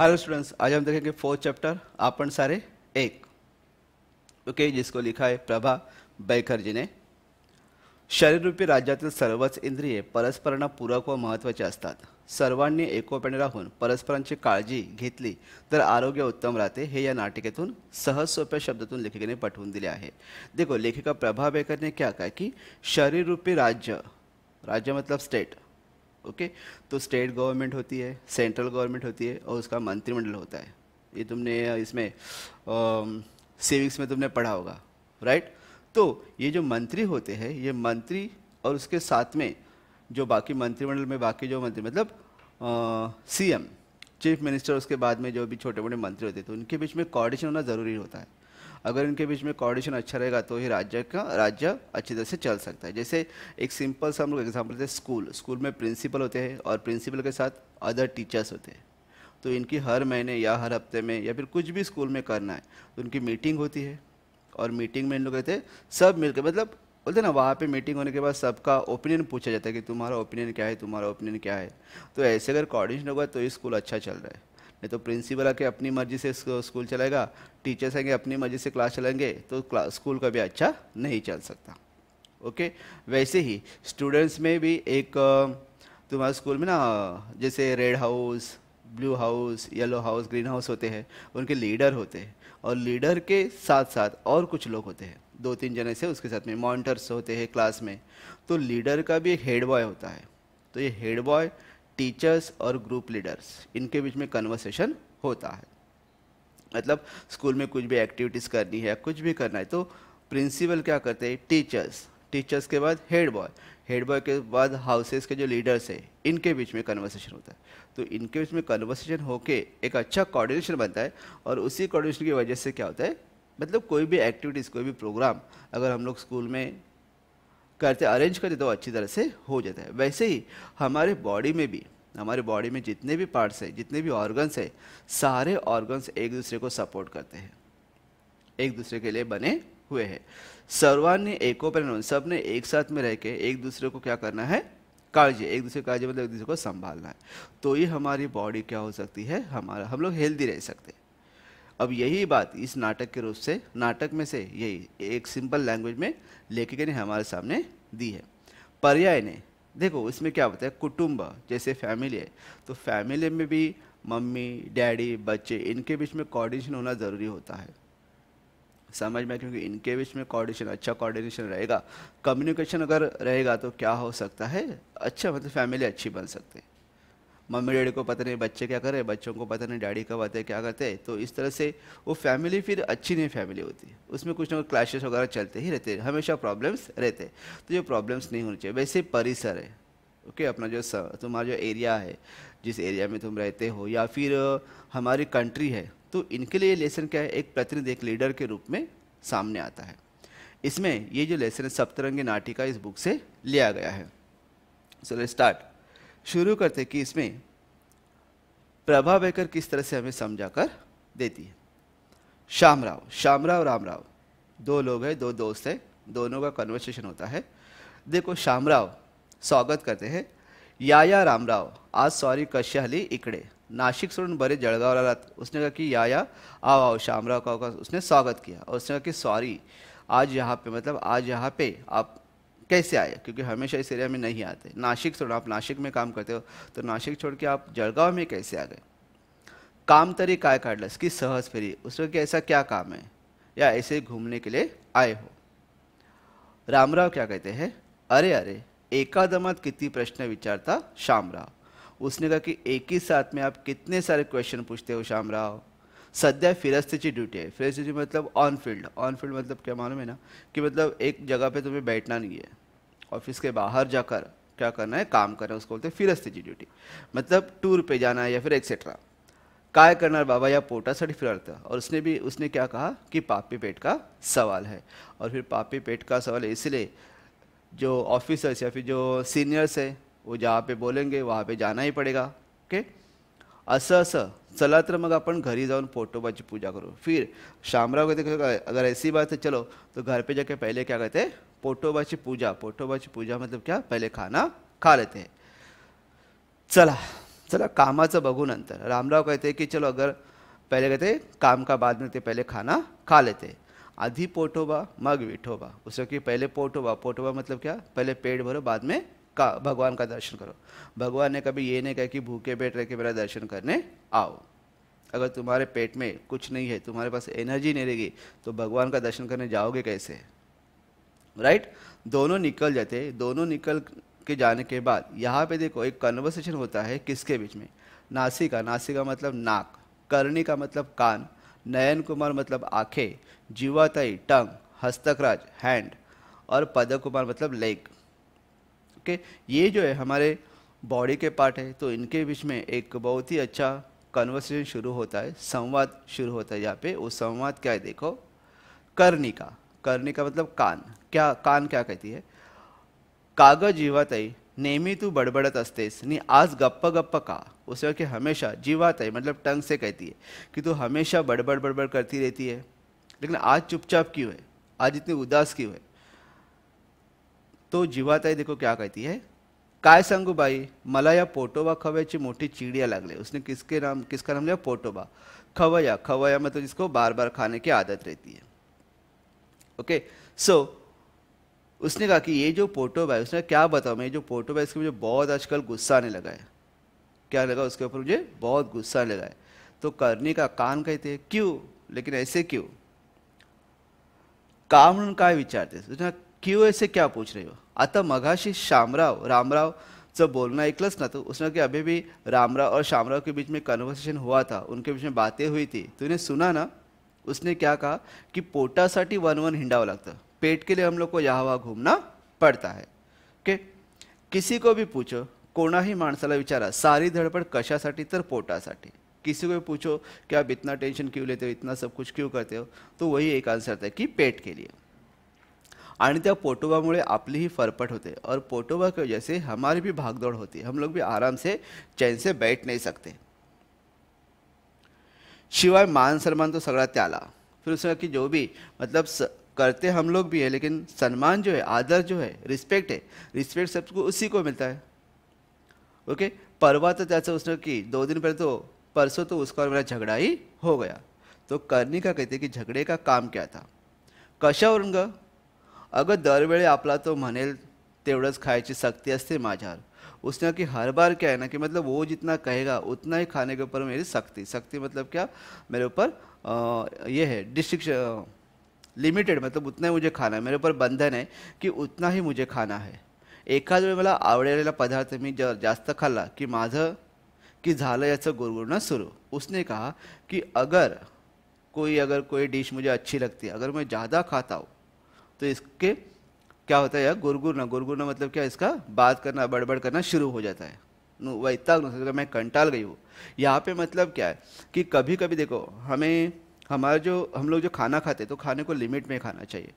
Hello students आज हम देखेंगे फोर्थ चैप्टर आपन सारे एक ओके okay, जिसको लिखा है प्रभा बैखर्जी ने शरीररूपी राज्यातील सर्वच इंद्रिये परस्परांना पूरक व महत्त्वाची असतात सर्वांनी एकोप्याने राहून परस्परांची काळजी घेतली तर आरोग्य उत्तम रहते हे या नाटिकेतून सहज सोप्या शब्दातून लेखिकेने पटवून दिले आहे देखो लेखिका प्रभा बेकर ने क्या कहा कि शरीररूपी राज्य राज्य मतलब स्टेट ओके तो स्टेट गवर्नमेंट होती है सेंट्रल गवर्नमेंट होती है और उसका मंत्रिमंडल होता है ये तुमने इसमें सेविंग्स में तुमने पढ़ा होगा राइट तो ये जो मंत्री होते हैं ये मंत्री और उसके साथ में जो बाकी मंत्रिमंडल में बाकी जो मंत्री मतलब सीएम चीफ मिनिस्टर उसके बाद में जो भी छोटे मोटे मंत्री होते थे तो उनके बीच में कोऑर्डिनेशन होना ज़रूरी होता है अगर इनके बीच में कोऑर्डिनेशन अच्छा रहेगा तो ही राज्य का राज्य अच्छी तरह से चल सकता है जैसे एक सिंपल सा हम लोग एग्जाम्पल देते हैं स्कूल स्कूल में प्रिंसिपल होते हैं और प्रिंसिपल के साथ अदर टीचर्स होते हैं तो इनकी हर महीने या हर हफ्ते में या फिर कुछ भी स्कूल में करना है तो उनकी मीटिंग होती है और मीटिंग में इन लोग कहते हैं सब मिलकर मतलब बोलते ना वहाँ पे मीटिंग होने के बाद सबका ओपिनियन पूछा जाता है कि तुम्हारा ओपिनियन क्या है तुम्हारा ओपिनियन क्या है तो ऐसे अगर कोऑर्डिनेशन होगा तो ये स्कूल अच्छा चल रहा है नहीं तो प्रिंसिपल आके अपनी मर्जी से स्कूल चलेगा टीचर्स आएंगे अपनी मर्जी से क्लास चलेंगे तो क्लास स्कूल भी अच्छा नहीं चल सकता ओके वैसे ही स्टूडेंट्स में भी एक तुम्हारे स्कूल में ना जैसे red house blue house yellow house green house होते हैं उनके लीडर होते हैं और लीडर के साथ साथ और कुछ लोग होते हैं दो तीन जने से उसके साथ में मॉनिटर्स होते हैं क्लास में तो लीडर का भी एक हेड बॉय होता है तो ये हेड बॉय टीचर्स और ग्रुप लीडर्स इनके बीच में कन्वर्सेशन होता है मतलब स्कूल में कुछ भी एक्टिविटीज़ करनी है कुछ भी करना है तो प्रिंसिपल क्या करते हैं टीचर्स टीचर्स के बाद हेड बॉय हेड बॉय के बाद हाउसेस के जो लीडर्स हैं इनके बीच में कन्वर्सेशन होता है तो इनके बीच में कन्वर्सेशन होके एक अच्छा कोऑर्डिनेशन बनता है और उसी कोऑर्डिनेशन की वजह से क्या होता है मतलब कोई भी एक्टिविटीज़ कोई भी प्रोग्राम अगर हम लोग स्कूल में करते अरेंज कर देते वो अच्छी तरह से हो जाता है वैसे ही हमारे बॉडी में भी हमारे बॉडी में जितने भी पार्ट्स हैं जितने भी ऑर्गन्स हैं सारे ऑर्गन्स एक दूसरे को सपोर्ट करते हैं एक दूसरे के लिए बने हुए हैं सर्वान्य एकोपरिणाम सब ने एक साथ में रह के एक दूसरे को क्या करना है काळजी एक दूसरे काळजी मतलब एक दूसरे को संभालना है तो ये हमारी बॉडी क्या हो सकती है हमारा हम लोग हेल्दी रह सकते हैं अब यही बात इस नाटक के रूप से नाटक में से यही एक सिंपल लैंग्वेज में लेखिका ने हमारे सामने दी है पर्याय ने देखो इसमें क्या होता है कुटुंब जैसे फैमिली है तो फैमिली में भी मम्मी डैडी बच्चे इनके बीच में कोऑर्डिनेशन होना ज़रूरी होता है समझ में क्योंकि इनके बीच में कोऑर्डिनेशन अच्छा कोऑर्डिनेशन रहेगा कम्युनिकेशन अगर रहेगा तो क्या हो सकता है अच्छा मतलब फैमिली अच्छी बन सकती है मम्मी डैडी को पता नहीं बच्चे क्या करे बच्चों को पता नहीं डैडी कब आते क्या करते तो इस तरह से वो फैमिली फिर अच्छी नहीं फैमिली होती उसमें कुछ ना कुछ क्लाशेस वगैरह चलते ही रहते हमेशा प्रॉब्लम्स रहते तो ये प्रॉब्लम्स नहीं होनी चाहिए वैसे परिसर है ओके अपना जो तुम्हारा जो एरिया है जिस एरिया में तुम रहते हो या फिर हमारी कंट्री है तो इनके लिए लेसन क्या है एक प्रतिनिधि एक लीडर के रूप में सामने आता है इसमें ये जो लेसन है सप्तरंगी नाटिका इस बुक से लिया गया है सो लेट स्टार्ट शुरू करते कि इसमें प्रभा बेकर किस तरह से हमें समझा कर देती है श्यामराव श्यामराव रामराव दो लोग हैं दो दोस्त हैं दोनों का कन्वर्सेशन होता है देखो श्यामराव स्वागत करते हैं या या रामराव आज सॉरी कश्य हली इकडे नाशिक बड़े जड़गा वाला रात उसने कहा कि या या आओ आओ श्यामराव का उसने स्वागत किया और उसने कहा कि सॉरी आज यहाँ पे मतलब आज यहाँ पे आप कैसे आए क्योंकि हमेशा इस एरिया में नहीं आते नासिक छोड़ आप नासिक में काम करते हो तो नासिक छोड़ के आप जलगांव में कैसे आ गए काम तरी काय काढलंस की सहज फेरी उसमें कि ऐसा क्या काम है या ऐसे घूमने के लिए आए हो रामराव क्या कहते हैं अरे अरे एकादमत कितनी प्रश्न विचारता श्याम राव उसने कहा कि एक ही साथ में आप कितने सारे क्वेश्चन पूछते हो श्यामराव सद्या फिरस्तीची ड्यूटी है फिरस्त मतलब ऑन फील्ड ऑन फील्ड मतलब क्या मालूम है ना कि मतलब एक जगह पे तुम्हें बैठना नहीं है ऑफिस के बाहर जाकर क्या करना है काम करना है उसको बोलते हैं फिरस्तीची ड्यूटी मतलब टूर पे जाना है या फिर एक्सेट्रा काय करना बाबा या पोटासाठी फिरतं और उसने भी उसने क्या कहा कि पापी पेट का सवाल है और फिर पापी पेट का सवाल इसलिए जो ऑफिसर्स या फिर जो सीनियर्स है वो जहाँ पे बोलेंगे वहाँ पे जाना ही पडेगा ओके अस अस चला तर मग घर ही जाऊन बाजी पूजा करो फिर शामराव कहते अगर ऐसी बात है चलो तो घर पे जाके पहले क्या कहते हैं पोटोबाची पूजा पोटोबाची पूजा मतलब क्या पहले खाना खा लेते हैं चला चला कामाचं बघू नंतर रामराव कहते कि चलो अगर पहले कहते काम का बाद में पहले खाना खा लेते आधी पोटोबा मग विठोबा उसे कि पहले पोटोबा पोटोबा मतलब क्या पहले पेट भरो बाद में का भगवान का दर्शन करो भगवान ने कभी ये नहीं कहा कि भूखे पेट रह के मेरा दर्शन करने आओ अगर तुम्हारे पेट में कुछ नहीं है तुम्हारे पास एनर्जी नहीं रहेगी तो भगवान का दर्शन करने जाओगे कैसे राइट दोनों निकल जाते दोनों निकल के जाने के बाद यहाँ पे देखो एक कन्वर्सेशन होता है किसके बीच में नासिका नासिका मतलब नाक करणी का मतलब कान नयन कुमार मतलब आँखें जीवाताई टंग हस्तकराज हैंड और पद कुमार मतलब लेग ओके ये जो है हमारे बॉडी के पार्ट है तो इनके बीच में एक बहुत ही अच्छा कन्वर्सेशन शुरू होता है संवाद शुरू होता है यहाँ पे वो संवाद क्या है देखो करनी का करने का मतलब कान क्या कान क्या कहती है काग जीवाताई नेमी तू बड़बड़त अस्तेस नी आज गप्प गप्प का उस वक्त हमेशा जीवात है मतलब टंग से कहती है कि तू हमेशा बड़बड़ बड़बड़ करती रहती है लेकिन आज चुपचाप क्यों है आज इतनी उदास क्यों है तो जीवाताई देखो क्या कहती है काय संगू बाई मला या पोटोबा खवयाची मोटी चिड़िया लागले उसने किसके नाम किसका नाम लिया पोटोबा खवया खवया मतलब जिसको बार बार खाने की आदत रहती है ओके सो उसने कहा कि ये जो पोटोब बाय उसने क्या बताओ मैं जो पोटोब बाय इसके मुझे बहुत आजकल गुस्सा आने लगा है क्या लगा उसके ऊपर मुझे बहुत गुस्सा आने लगा है तो करने का कान कहते हैं क्यों लेकिन ऐसे क्यों काम का विचारते उसने क्यों ऐसे क्या पूछ रहे हो आता मघाशी श्यामराव रामराव रामरावचं बोलना ऐकलंच ना तो उसने कि अभी भी रामराव और श्यामराव के बीच में कन्वर्सेशन हुआ था उनके बीच में बातें हुई थी तूने तो सुना ना उसने क्या कहा पोटा पोटासाठी वन वन हिंडावा लगता पेट के लिए हम लोग को वहाँ घूमना पडता है ओके किसी को भी पूछो ही मानसाला विचारा सारी धड़पड़ सा तर सा किसी को भी पूछो कि आप इतना टेंशन क्यों लेते हो इतना सब कुछ क्यों करते हो तो वही एक आंसर था कि पेट के लिए आणि पोटोबा पोटोबामुळे आपली ही फरपट होते और पोटोबा की वजह से हमारी भी भागदौड़ होती है हम लोग भी आराम से चैन से बैठ नहीं सकते शिवाय मान सम्मान तो सगड़ा त्याला फिर उसने कि जो भी मतलब स, करते हम लोग भी है लेकिन सम्मान जो है आदर जो है रिस्पेक्ट है रिस्पेक्ट सबको उसी को मिलता है ओके परवा तो त्याचा उसने कि दो दिन पहले तो परसों तो उसका और मेरा झगड़ा ही हो गया तो करनी का कहते कि झगडे का काम क्या था कशा कशावरून अगर दर वे आपला तो मनेल तेवड़ खायची की असते माझ्यावर उसने कहा कि हर बार क्या है ना कि मतलब वो जितना कहेगा उतना ही खाने के ऊपर मेरी सख्ती सख्ती मतलब क्या मेरे ऊपर ये है डिस्ट्रिक्शन लिमिटेड मतलब उतना ही मुझे खाना है मेरे ऊपर बंधन है कि उतना ही मुझे खाना है एखाद वे मला आवडलेला पदार्थ मी ज जास्त खाल्ला की माझं की झालं याचं गुरगुरना सुरू उसने कहा कि अगर कोई अगर कोई डिश मुझे अच्छी लगती है अगर मैं ज़्यादा खाता हूँ तो इसके क्या होता है यार गुरगुरना गुरगुरना मतलब क्या इसका बात करना बड़बड़ करना शुरू हो जाता है वह इतना मैं कंटाल गई हूँ यहाँ पे मतलब क्या है कि कभी कभी देखो हमें हमारा जो हम लोग जो खाना खाते तो खाने को लिमिट में खाना चाहिए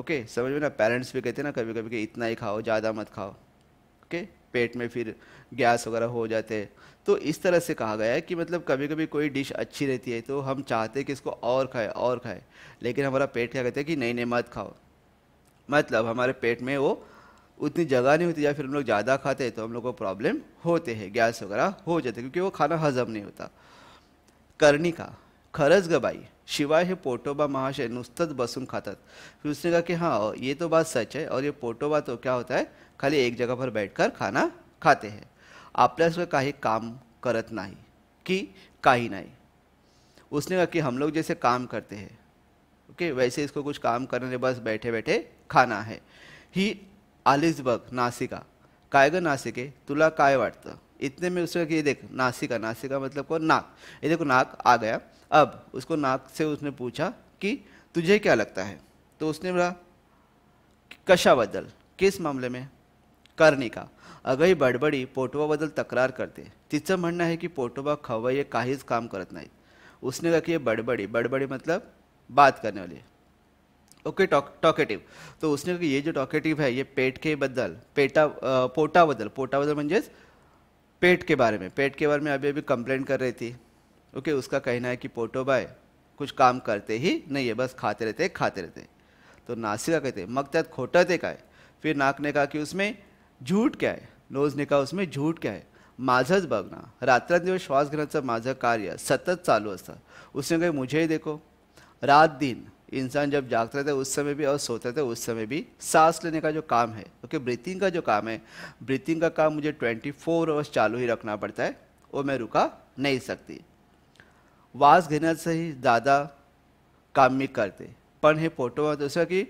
ओके समझ में ना पेरेंट्स भी कहते हैं ना कभी कभी कि इतना ही खाओ ज़्यादा मत खाओ ओके पेट में फिर गैस वगैरह हो जाते हैं तो इस तरह से कहा गया है कि मतलब कभी कभी कोई डिश अच्छी रहती है तो हम चाहते हैं कि इसको और खाए और खाए लेकिन हमारा पेट क्या कहते हैं कि नहीं नहीं मत खाओ मतलब हमारे पेट में वो उतनी जगह नहीं होती या फिर हम लोग ज़्यादा खाते हैं तो हम लोग को प्रॉब्लम होते हैं गैस वगैरह हो जाते क्योंकि वो खाना हजम नहीं होता करनी का खरज गबाई शिवाय है पोटोबा महाशय नुस्त बसुन खाता फिर उसने कहा कि हाँ ये तो बात सच है और ये पोटोबा तो क्या होता है खाली एक जगह पर बैठकर खाना खाते हैं आपल्यासुद्धा काही काम करत कि का काही नहीं उसने कहा कि हम लोग जैसे काम करते हैं ओके वैसे इसको कुछ काम करने बस बैठे बैठे खाना है ही आलिसबर्ग बघ नासिका काय ग नासिके तुला काय वाटतं इतने में उसने कि ये देख नासिका नासिका मतलब को नाक ये देखो नाक आ गया अब उसको नाक से उसने पूछा कि तुझे क्या लगता है तो उसने बोला कशा बदल किस मामले में अगर ही बडबडी पोटोबा बदल तकरार करते तिच मनना है कि पोटोबा खवय्ये काहीच काम करत नहीं उसने कहा कि ये बडबडी बडबडी मतलब बात करने वाली ओके टॉकेटिव तो उसने कहा ये जो टॉकेटिव है ये पेट के बदल पेटा पोटा बदल म्हणजेच पेट के बारे में पेट के बारे में अभी अभी कंप्लेंट कर रही थी ओके उसका कहना है कि पोटो बाय कुछ काम करते ही नहीं है बस खाते रहते खाते रहते तो नासिका कहते मग खोटा थे का काय फिर नाक ने कहा कि उसमें झूठ क्या है नोज ने कहा उसमें झूठ क्या है माझंच रात रात्रंदिवस श्वास घेण्याचं माझं कार्य सतत चालू असतं उसने कहे मुझे ही देखो रात दिन इंसान जब जागते थे उस समय भी और सोते थे उस समय भी सांस लेने का जो काम है ओके ब्रीथिंग का जो काम है ब्रीथिंग का काम मुझे ट्वेंटी फोर आवर्स चालू ही रखना पड़ता है वो मैं रुका नहीं सकती वास से ही दादा काम भी करते पण हे फोटोवर जसं कि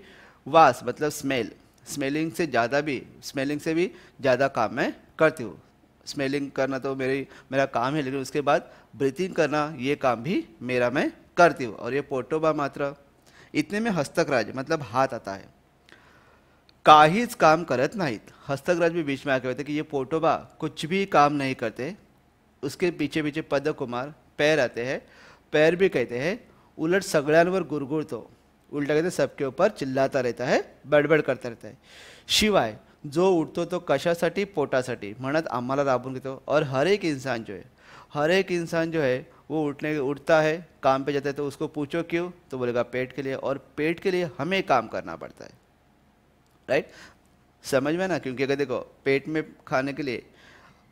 वास मतलब स्मेल स्मेलिंग से ज़्यादा भी स्मेलिंग से भी ज़्यादा काम मैं करती हूँ स्मेलिंग करना तो मेरी मेरा काम है लेकिन उसके बाद ब्रीथिंग करना ये काम भी मेरा मैं करती हूँ और ये पोटोबा मात्रा इतने में हस्तकराज मतलब हाथ आता का काहीच काम करत नहीं हस्तकराज भी बीच में आके होते कि ये पोटोबा कुछ भी काम नहीं करते उसके पीछे पीछे पद कुमार पैर आते हैं पैर भी कहते हैं उलट सगळ्यांवर तो उल्टा कहते सबके ऊपर चिल्लाता रहता है बडबड करता रहता है शिवाय जो उठतो तो कशा पोटा सा म्हणत आम राबन घेतो और हर एक इंसान जो है हर एक इंसान जो है वो उठने उठता है काम पे जाता है तो उसको पूछो क्यों तो बोलेगा पेट के लिए और पेट के लिए हमें काम करना पड़ता है राइट समझ में ना क्योंकि अगर देखो पेट में खाने के लिए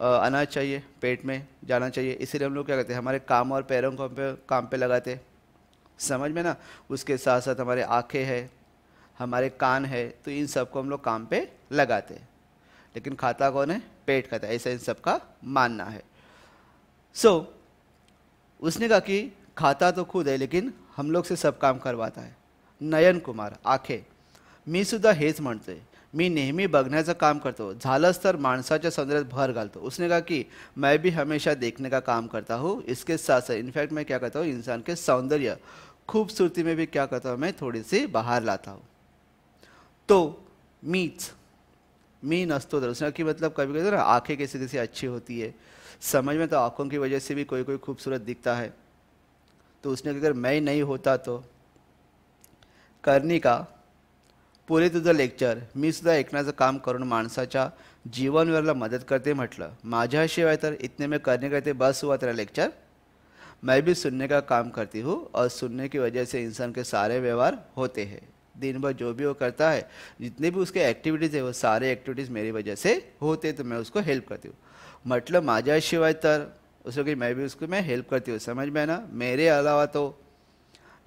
अनाज चाहिए पेट में जाना चाहिए इसीलिए हम लोग क्या करते हैं हमारे काम और पैरों को हम पे काम पे लगाते हैं समझ में ना उसके साथ साथ हमारे आँखें है हमारे कान है तो इन सब को हम लोग काम पे लगाते हैं लेकिन खाता कौन है पेट खाता है ऐसा इन सब का मानना है सो so, उसने कहा कि खाता तो खुद है लेकिन हम लोग से सब काम करवाता है नयन कुमार आखे सुधा हेच म्हणते मी नेहमी बघण्याचं काम करतो झालंच तर माणसाच्या सौंदर्यात भर घालतो उसने कहा कि मैं भी हमेशा देखने का काम करता हूँ इसके साथ साथ इनफैक्ट मैं क्या करता हूँ इंसान के सौंदर्य खूबसूरती में भी क्या करता हूँ मैं थोड़ी सी बाहर लाता हूँ तो मीच मी नस्तो दर तो उसने कहा कि मतलब कभी कभी तो ना आँखें कैसी किसी अच्छी होती है समझ में तो आँखों की वजह से भी कोई कोई खूबसूरत दिखता है तो उसने अगर मैं नहीं होता तो करनी का पूरे तुझं तो लेक्चर मी सुद्धा ऐकण्याचं काम करून माणसाच्या जीवनवरला मदत करते म्हटलं माझ्याशिवाय तर इतने में करने करते बस हुआ तेरा लेक्चर मैं भी सुनने का काम करती हूँ और सुनने की वजह से इंसान के सारे व्यवहार होते हैं दिन भर जो भी वो करता है जितने भी उसके एक्टिविटीज़ है वो सारे एक्टिविटीज़ मेरी वजह से होते तो मैं उसको हेल्प करती हूँ मतलब शिवाय तर उसको कि मैं भी उसको मैं हेल्प करती हूँ समझ में ना मेरे अलावा तो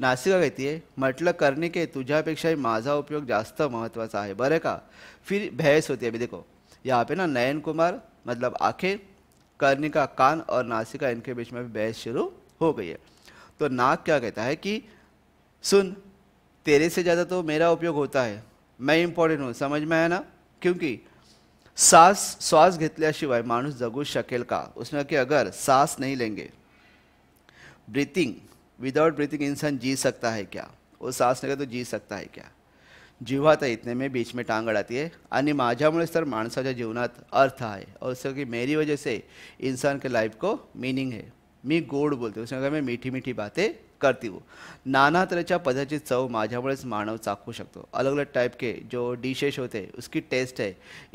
नासिका कहती है मतलब करने के ही माझा उपयोग जास्त महत्वाचार है बरं का फिर बहस होती है अभी देखो यहाँ पे ना नयन कुमार मतलब आंखें करने का कान और नासिका इनके बीच में भी बहस शुरू हो गई है तो नाक क्या कहता है कि सुन तेरे से ज़्यादा तो मेरा उपयोग होता है मैं इम्पॉर्टंट हूँ समझ में आया ना क्योंकि सास श्वास घेतल्याशिवाय मानूस जगू शकेल का उसमें कि अगर सांस नहीं लेंगे ब्रीथिंग विदाउट ब्रीथिंग इंसान जी सकता है क्या वो सांस लेगा तो जी सकता है क्या जीवा तो इतने में बीच में टांग अडाती है माझा मुझे तर माणसाच्या जीवनात अर्थ है और उसका कि मेरी वजह से इंसान के लाइफ को मीनिंग है मी गोड बोलते उसने कहा मैं मीठी मीठी बातें करती हो नाना तरह पदा की चव माझ्यामुळेच मानव चाकू सकतो अलग अलग टाइप के जो डिशेस होते हैं उसकी टेस्ट है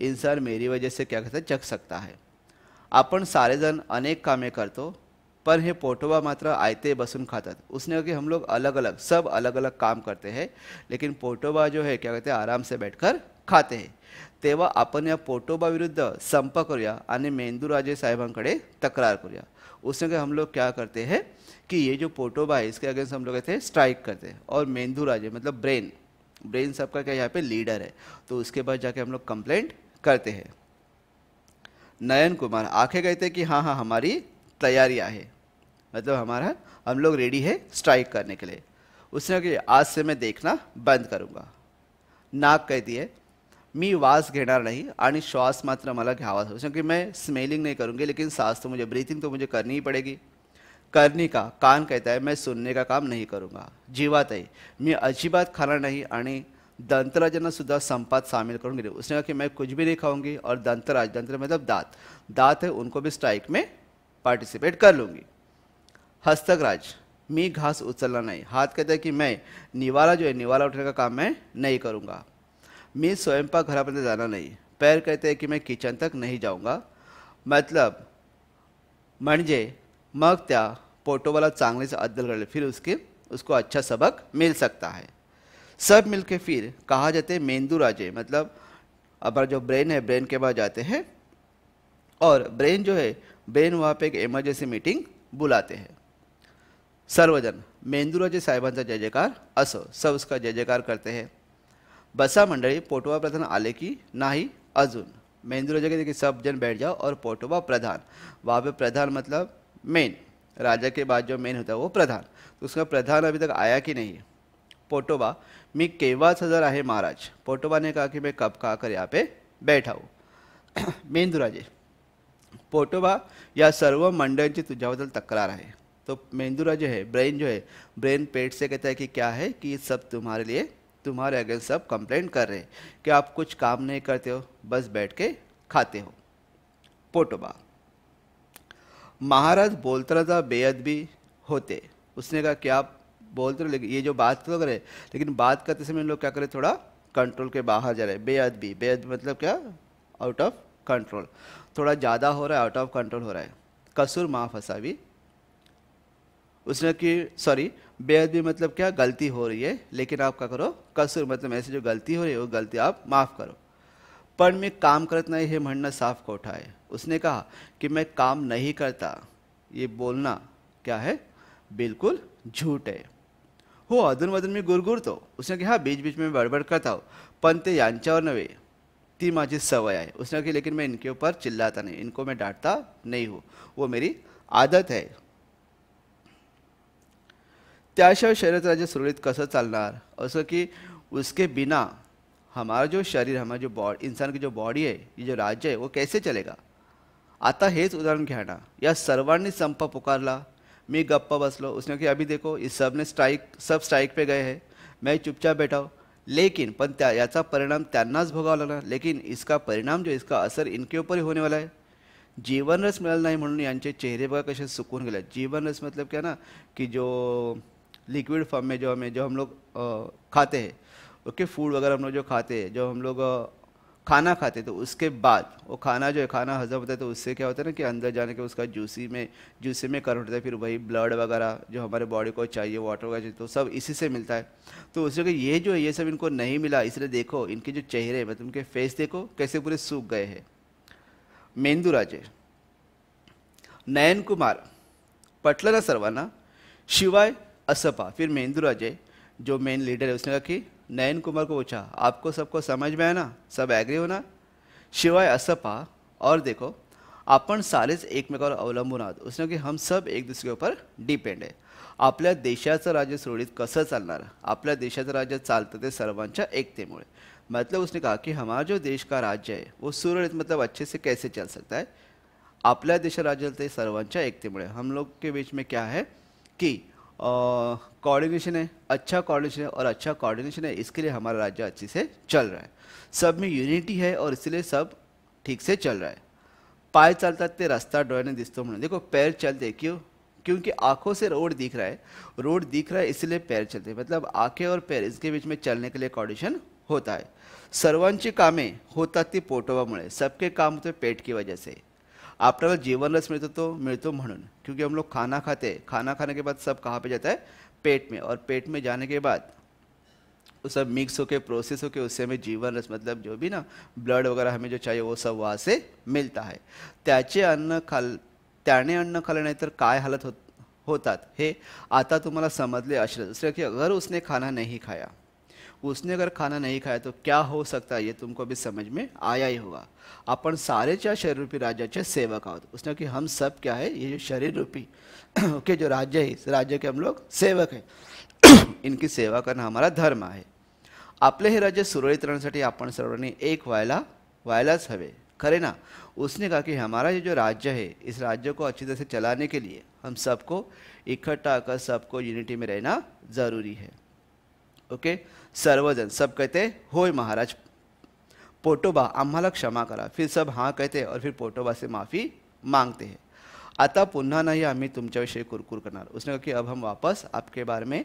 इंसान मेरी वजह से क्या कहते हैं चख सकता है सारे जन अनेक कर करतो पर हे पोटोबा मात्र आयते बसून खाता उसने कहा कि हम लोग अलग अलग सब अलग अलग काम करते हैं लेकिन पोटोबा जो है क्या कहते हैं आराम से बैठकर खाते हैं अपन या पोटोबा विरुद्ध संप करूया आणि मेंदूराजे साहेबांकडे तक्रार करूया उसमें के हम लोग क्या करते हैं कि ये जो पोटोबा है इसके अगेंस्ट हम लोग कहते हैं स्ट्राइक करते हैं और राजे मतलब ब्रेन ब्रेन सबका क्या यहाँ पे लीडर है तो उसके बाद जाके हम लोग कंप्लेंट करते हैं नयन कुमार आखे कहते हैं कि हाँ हाँ हमारी तैयारियाँ है मतलब हमारा हम लोग रेडी है स्ट्राइक करने के लिए उसने कि आज से मैं देखना बंद करूँगा नाक कहती है मी वास घेणार नाही आणि श्वास मात्र मला घ्यावा क्योंकि मैं स्मेलिंग नहीं करूँगी लेकिन सांस तो मुझे ब्रीथिंग तो मुझे करनी ही पड़ेगी करने का कान कहता है मैं सुनने का काम नहीं करूँगा जीवातही मी अजिबात खाना नहीं आणि सुधा संपात शामिल करून गेले उसने कहा कि मैं कुछ भी नहीं खाऊंगी और दंतराज दंतर मतलब दांत दांत है उनको भी स्ट्राइक में पार्टिसिपेट कर लूँगी हस्तकराज मी घास उचलना नहीं हाथ कहता है कि मैं निवाला जो है निवाला उठने का काम मैं नहीं करूँगा मैं स्वयं पर घरापर्यंत जाना नहीं पैर कहते हैं कि मैं किचन तक नहीं जाऊंगा मतलब म्हणजे मग त्या पोटो वाला चांगले से अदल कर ले फिर उसके उसको अच्छा सबक मिल सकता है सब मिलके फिर कहा जाते हैं मेंदू राजे मतलब अब जो ब्रेन है ब्रेन के पास जाते हैं और ब्रेन जो है ब्रेन वहाँ पे एक इमरजेंसी मीटिंग बुलाते हैं सर्वजन मेंदूराजे साहिबान जय जयकार असो सब उसका जय जयकार करते हैं बसा मंडली पोटोबा प्रधान आले की नहीं अजून मेंदू राजा कहते कि सब जन बैठ जाओ और पोटोबा प्रधान वहाँ पे प्रधान मतलब मेन राजा के बाद जो मेन होता है वो प्रधान तो उसका प्रधान अभी तक आया कि नहीं पोटोबा मी केवा सजर आए महाराज पोटोबा ने कहा कि मैं कब का कर यहाँ पे बैठा हूँ राजे पोटोबा या सर्व मंडळांची तुझ्याबद्दल तक्रार आहे तो मेन्दू राजे है ब्रेन जो है ब्रेन पेट से कहता है कि क्या है कि सब तुम्हारे लिए तुम्हारे अगेंस्ट सब कंप्लेन कर रहे हैं कि आप कुछ काम नहीं करते हो बस बैठ के खाते हो पोटोबा महाराज बोलता रहा बेहद भी होते उसने कहा कि आप बोलते रहे ये जो बात तो करे लेकिन बात करते समय लोग क्या करें थोड़ा कंट्रोल के बाहर जा रहे बेहद भी बेहद मतलब क्या आउट ऑफ कंट्रोल थोड़ा ज़्यादा हो रहा है आउट ऑफ कंट्रोल हो रहा है कसूर माफ भी उसने कि सॉरी बेअदबी मतलब क्या गलती हो रही है लेकिन आप क्या करो कसूर मतलब ऐसे जो गलती हो रही है वो गलती आप माफ़ करो पर मैं काम करत ही हे म्हणणं साफ खोटा है उसने कहा कि मैं काम नहीं करता ये बोलना क्या है बिल्कुल झूठ है हो अधून में गुरगुर तो उसने कहा हाँ, बीच बीच में बड़बड़ करता हो पण यांचा और नवे ती माजी सवय आए उसने कहा लेकिन मैं इनके ऊपर चिल्लाता नहीं इनको मैं डांटता नहीं हूँ वो मेरी आदत है त्याशिवाय राज्य सुरळीत कसं चालणार असं की उसके बिना हमारा जो शरीर हमारा जो बॉड इंसान की जो बॉडी आहे ये जो राज्य आहे वो कैसे चलेगा आता हेच उदाहरण घ्या ना या सर्वांनी संप पुकारला मी गप्पा बसलो उसने की अभी देखो इस सब ने स्ट्राईक सब स्ट्राईक पे गए हैं मैं चुपचाप बैठा हूँ लेकिन पण त्या याचा परिणाम त्यांनाच भोगावा लागला लेकिन इसका परिणाम जो इसका असर इनके ऊपर ही होने वाला है जीवनरस मिलना नाही म्हणून यांचे चेहरे बघा कसे सुकून गेले जीवनरस मतलब क्या ना की जो लिक्विड फॉर्म में जो हमें जो हम लोग खाते हैं ओके फूड वगैरह हम लोग जो खाते हैं जो हम लोग खाना खाते हैं तो उसके बाद वो खाना जो है खाना हजम होता है तो उससे क्या होता है ना कि अंदर जाने के उसका जूसी में जूसी में कर होता है फिर वही ब्लड वगैरह जो हमारे बॉडी को चाहिए वाटर वगैरह चाहिए तो सब इसी से मिलता है तो उसके जगह ये जो है ये सब इनको नहीं मिला इसलिए देखो इनके जो चेहरे मतलब उनके फेस देखो कैसे पूरे सूख गए हैं मेन्दू राजे नयन कुमार पटलना सरवाना शिवाय असपा फिर महेंद्र अजय जो मेन लीडर है उसने कहा कि नयन कुमार को पूछा आपको सबको समझ में आना सब एग्री होना शिवाय असपा और देखो अपन सारे एक में एकमेकावर अवलंबून आहोत उसने कि हम सब एक दूसरे ऊपर डिपेंड है आपल्या देशाच राज्य सुरळीत कसं चालणार आपल्या देशाच राज्य चालतं ते सर्वांच्या एकतेमुळे मतलब उसने कहा कि हमारा जो देश का राज्य है वो सुरळीत मतलब अच्छे से कैसे चल सकता है आपल्या देश राज्य ते सर्वांच्या एकतेमुळे हम लोग के बीच में क्या है कि कोऑर्डिनेशन है अच्छा कोऑर्डिनेशन है और अच्छा कोऑर्डिनेशन है इसके लिए हमारा राज्य अच्छे से चल रहा है सब में यूनिटी है और इसलिए सब ठीक से चल रहा है पाए चलता ते रास्ता डोने दिस्तों में देखो पैर चलते क्यों क्योंकि आंखों से रोड दिख रहा है रोड दिख रहा है इसलिए पैर चलते मतलब आंखें और पैर इसके बीच में चलने के लिए कॉर्डिशन होता है सर्वांची कामें होता थी पोटोवा मुड़े सबके काम होते पेट की वजह से जीवन जेवणच मिलते तो मिलते मनुन क्योंकि हम लोग खाना खाते खाना खाने के बाद सब कहाँ पे जाता है पेट में और पेट में जाने के बाद वो सब मिक्स होके प्रोसेस होके उससे हमें जीवन रस मतलब जो भी ना ब्लड वगैरह हमें जो चाहिए वो सब वहाँ से मिलता है त्याचे अन्न खाल त्याने अन्न खाले नहीं तर काय हालत हो होता हे आता तुम्हारा समझले असेल दूसरा कि अगर उसने खाना नहीं खाया उसने अगर खाना नहीं खाया तो क्या हो सकता है ये तुमको अभी समझ में आया ही होगा अपन सारे शरीर रूपी राज्य चाहे सेवक आहोत उसने कि हम सब क्या है ये जो शरीर रूपी के जो राज्य है इस राज्य के हम लोग सेवक हैं इनकी सेवा करना हमारा धर्म है अपने ही राज्य सुरळीत राहण्यासाठी अपन सर्वांनी एक वायला वायला हवे खरे ना उसने कहा कि हमारा ये जो राज्य है इस राज्य को अच्छी तरह से चलाने के लिए हम सबको इकट्ठा कर सबको यूनिटी में रहना ज़रूरी है ओके okay? सर्वजन सब कहते होय महाराज पोटोबा आम्हाला क्षमा करा फिर सब हाँ कहते और फिर पोटोबा से माफ़ी मांगते हैं आता पुनः नहीं तुम्हार विषय कुरकुर करना उसने कहा कि अब हम वापस आपके बारे में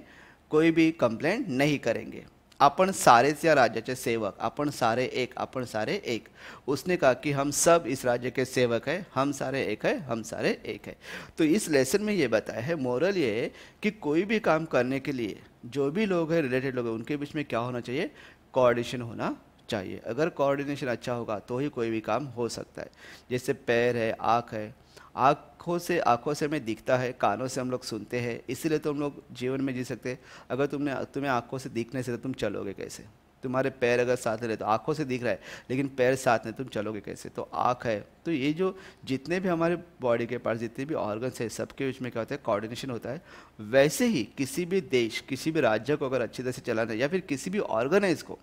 कोई भी कंप्लेंट नहीं करेंगे अपन सारे या के सेवक अपन सारे एक अपन सारे एक उसने कहा कि हम सब इस राज्य के सेवक हैं हम सारे एक है हम सारे एक है तो इस लेसन में ये बताया है मोरल ये है कि कोई भी काम करने के लिए जो भी लोग हैं रिलेटेड लोग हैं उनके बीच में क्या होना चाहिए कोऑर्डिनेशन होना चाहिए अगर कोऑर्डिनेशन अच्छा होगा तो ही कोई भी काम हो सकता है जैसे पैर है आँख है आँखों से आँखों से हमें दिखता है कानों से हम लोग सुनते हैं इसीलिए तो हम लोग जीवन में जी सकते हैं अगर तुमने तुम्हें आँखों से दिखने से तो तुम चलोगे कैसे तुम्हारे पैर अगर साथ रहे तो आँखों से दिख रहा है लेकिन पैर साथ नहीं तुम चलोगे कैसे तो आँख है तो ये जो जितने भी हमारे बॉडी के पास जितने भी ऑर्गन्स है सबके बीच में क्या होता है कोऑर्डिनेशन होता है वैसे ही किसी भी देश किसी भी राज्य को अगर अच्छी तरह से चलाना है या फिर किसी भी ऑर्गेनाइज को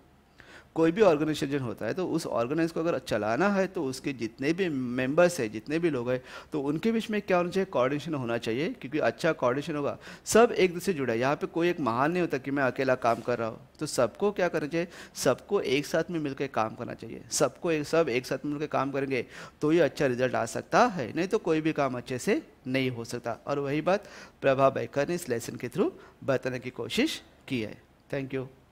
कोई भी ऑर्गेनाइजेशन होता है तो उस ऑर्गेनाइज को अगर चलाना है तो उसके जितने भी मेंबर्स हैं जितने भी लोग हैं तो उनके बीच में क्या होना चाहिए कोऑर्डिनेशन होना चाहिए क्योंकि अच्छा कोऑर्डिनेशन होगा सब एक दूसरे से जुड़ा है यहाँ पर कोई एक महान नहीं होता कि मैं अकेला काम कर रहा हूँ तो सबको क्या करना चाहिए सबको एक साथ में मिलकर काम करना चाहिए सबको एक सब एक साथ मिलकर काम करेंगे तो ये अच्छा रिजल्ट आ सकता है नहीं तो कोई भी काम अच्छे से नहीं हो सकता और वही बात प्रभा बैकर ने इस लेसन के थ्रू बताने की कोशिश की है थैंक यू